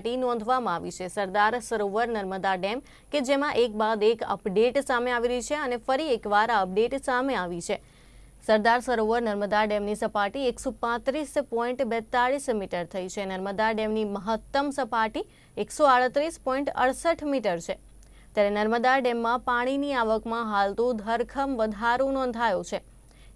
નોંધવામાં આવી છે સરદાર સરોવર નર્મદા ડેમ કે જેમાં એક બાદ એક અપડેટ સામે આવી રહી છે અને ફરી એકવાર આ અપડેટ સામે આવી છે સરદાર સરોવર નર્મદા ડેમની સપાટી એકસો પાંત્રીસ પોઈન્ટ બેતાળીસ મીટર થઈ છે નર્મદા ડેમની મહત્તમ સપાટી એકસો આડત્રીસ પોઈન્ટ અડસઠ મીટર છે ત્યારે નર્મદા ડેમમાં પાણીની આવકમાં હાલ તો ધરખમ વધારો નોંધાયો છે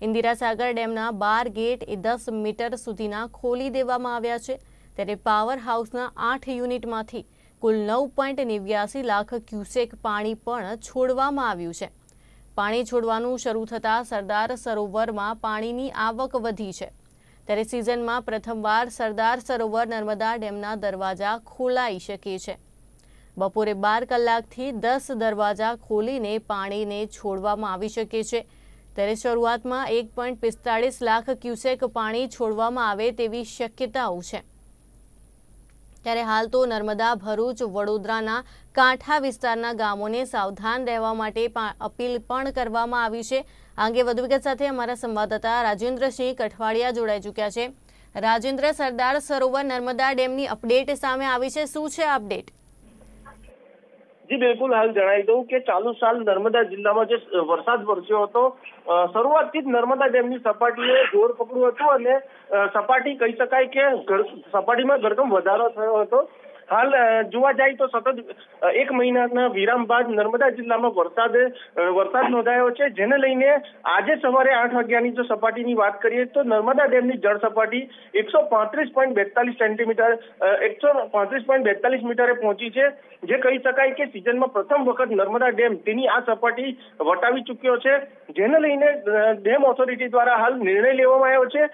ઇન્દિરાસાગર ડેમના બાર ગેટ એ દસ મીટર સુધીના ખોલી દેવામાં આવ્યા છે ત્યારે પાવર હાઉસના આઠ યુનિટમાંથી કુલ નવ પોઈન્ટ નેવ્યાસી લાખ ક્યુસેક પાણી પણ છોડવામાં આવ્યું છે પાણી છોડવાનું શરૂ થતાં સરદાર સરોવરમાં પાણીની આવક વધી છે ત્યારે સિઝનમાં પ્રથમવાર સરદાર સરોવર નર્મદા ડેમના દરવાજા ખોલાઈ શકે છે બપોરે બાર કલાકથી દસ દરવાજા ખોલીને પાણીને છોડવામાં આવી શકે છે ત્યારે શરૂઆતમાં એક પોઈન્ટ પિસ્તાળીસ લાખ ક્યુસેક પાણી છોડવામાં આવે તેવી શક્યતાઓ છે ત્યારે હાલ તો નર્મદા ભરૂચ વડોદરાના કાંઠા વિસ્તારના ગામોને સાવધાન રહેવા માટે અપીલ પણ કરવામાં આવી છે આ અંગે વધુ વિગત સાથે અમારા સંવાદદાતા રાજેન્દ્રસિંહ કઠવાડિયા જોડાઈ ચૂક્યા છે રાજેન્દ્ર સરદાર સરોવર નર્મદા ડેમની અપડેટ સામે આવી છે શું છે અપડેટ જી બિલકુલ હાલ જણાવી દઉં કે ચાલુ સાલ નર્મદા જિલ્લામાં જે વરસાદ વરસ્યો હતો શરૂઆતથી જ નર્મદા ડેમની સપાટીએ જોર પકડ્યું હતું અને સપાટી કહી શકાય કે સપાટીમાં ધરકમ વધારો થયો હતો હાલ જોવા જાય તો સતત એક મહિનાના વિરામ બાદ નર્મદા જિલ્લામાં વરસાદ વરસાદ નોંધાયો છે જેને લઈને આજે સવારે આઠ વાગ્યાની જો સપાટીની વાત કરીએ તો નર્મદા ડેમની જળ સપાટી એકસો પાંત્રીસ પોઈન્ટ બેતાલીસ સેન્ટીમીટર એકસો પાંત્રીસ પોઈન્ટ બેતાલીસ મીટરે પહોંચી છે જે કહી શકાય કે સિઝનમાં પ્રથમ વખત નર્મદા ડેમ તેની આ સપાટી વટાવી ચૂક્યો છે જેને લઈને ડેમ ઓથોરિટી દ્વારા હાલ નિર્ણય લેવામાં આવ્યો છે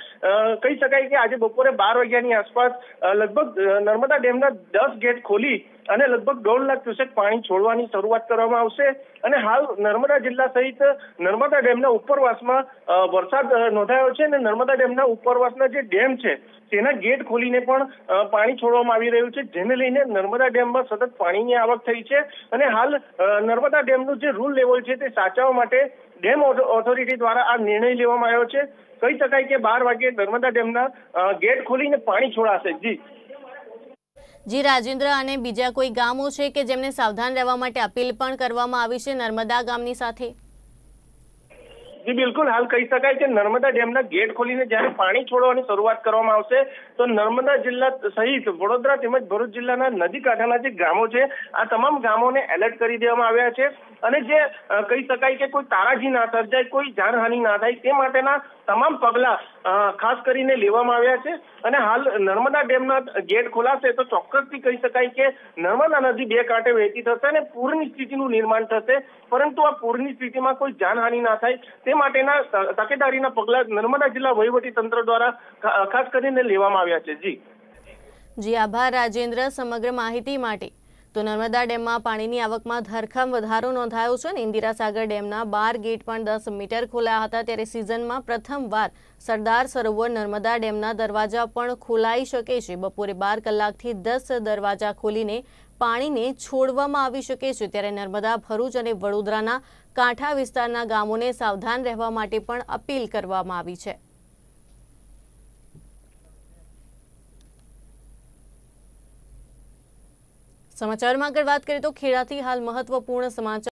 કહી શકાય કે આજે બપોરે બાર વાગ્યાની આસપાસ લગભગ નર્મદા ડેમના દસ ગેટ ખોલી અને લગભગ દોઢ લાખ ક્યુસેક પાણી છોડવાની શરૂઆત કરવામાં આવશે અને હાલ નર્મદા જિલ્લા સહિત નર્મદા ડેમના ઉપરવાસમાં વરસાદ નોંધાયો છે અને નર્મદા ડેમના ઉપરવાસના જે ડેમ છે તેના ગેટ ખોલીને પણ પાણી છોડવામાં આવી રહ્યું છે જેને લઈને નર્મદા ડેમમાં સતત પાણીની આવક થઈ છે અને હાલ નર્મદા ડેમનું જે રૂલ લેવલ છે તે સાચવવા માટે ડેમ ઓથોરિટી દ્વારા આ નિર્ણય લેવામાં આવ્યો છે કહી શકાય કે બાર વાગે નર્મદા ડેમના ગેટ ખોલીને પાણી છોડાશે જી જી રાજેન્દ્ર અને બીજા કોઈ ગામો છે કે જેમને સાવધાન રહેવા માટે અપીલ પણ કરવામાં આવી છે નર્મદા ગામની સાથે જી બિલકુલ હાલ કહી શકાય કે નર્મદા ડેમના ગેટ ખોલીને જ્યારે પાણી છોડવાની શરૂઆત કરવામાં આવશે તો નર્મદા જિલ્લા સહિત વડોદરા તેમજ ભરૂચ જિલ્લાના નદી કાંઠાના જે ગામો છે આ તમામ ગામોને એલર્ટ કરી દેવામાં આવ્યા છે અને જે કહી શકાય કે કોઈ તારાજી ના સર્જાય કોઈ જાનહાનિ ના થાય તે માટેના તમામ પગલા ખાસ કરીને લેવામાં આવ્યા છે અને હાલ નર્મદા ડેમના ગેટ ખોલાશે તો ચોક્કસથી કહી શકાય કે નર્મદા નદી બે કાંઠે વહેતી થશે અને પૂરની સ્થિતિનું નિર્માણ થશે પરંતુ આ પૂરની સ્થિતિમાં કોઈ જાનહાનિ ના થાય તે માટેના તકેદારીના પગલાં નર્મદા જિલ્લા વહીવટી તંત્ર દ્વારા ખાસ કરીને લેવામાં આવ્યા છે જી જી આભાર રાજેન્દ્ર સમગ્ર માહિતી માટે તો નર્મદા ડેમમાં પાણીની આવકમાં ધરખમ વધારો નોંધાયો છે અને ઇન્દિરાસાગર ડેમના બાર ગેટ પણ દસ મીટર ખોલાયા હતા ત્યારે સિઝનમાં પ્રથમવાર સરદાર સરોવર નર્મદા ડેમના દરવાજા પણ ખોલાઈ શકે છે બપોરે બાર કલાકથી દસ દરવાજા ખોલીને પાણીને છોડવામાં આવી શકે છે ત્યારે નર્મદા ભરૂચ અને વડોદરાના કાંઠા વિસ્તારના ગામોને સાવધાન રહેવા માટે પણ અપીલ કરવામાં આવી છે સમાચારમાં આગળ વાત કરીએ તો ખેડાથી હાલ મહત્વપૂર્ણ સમાચાર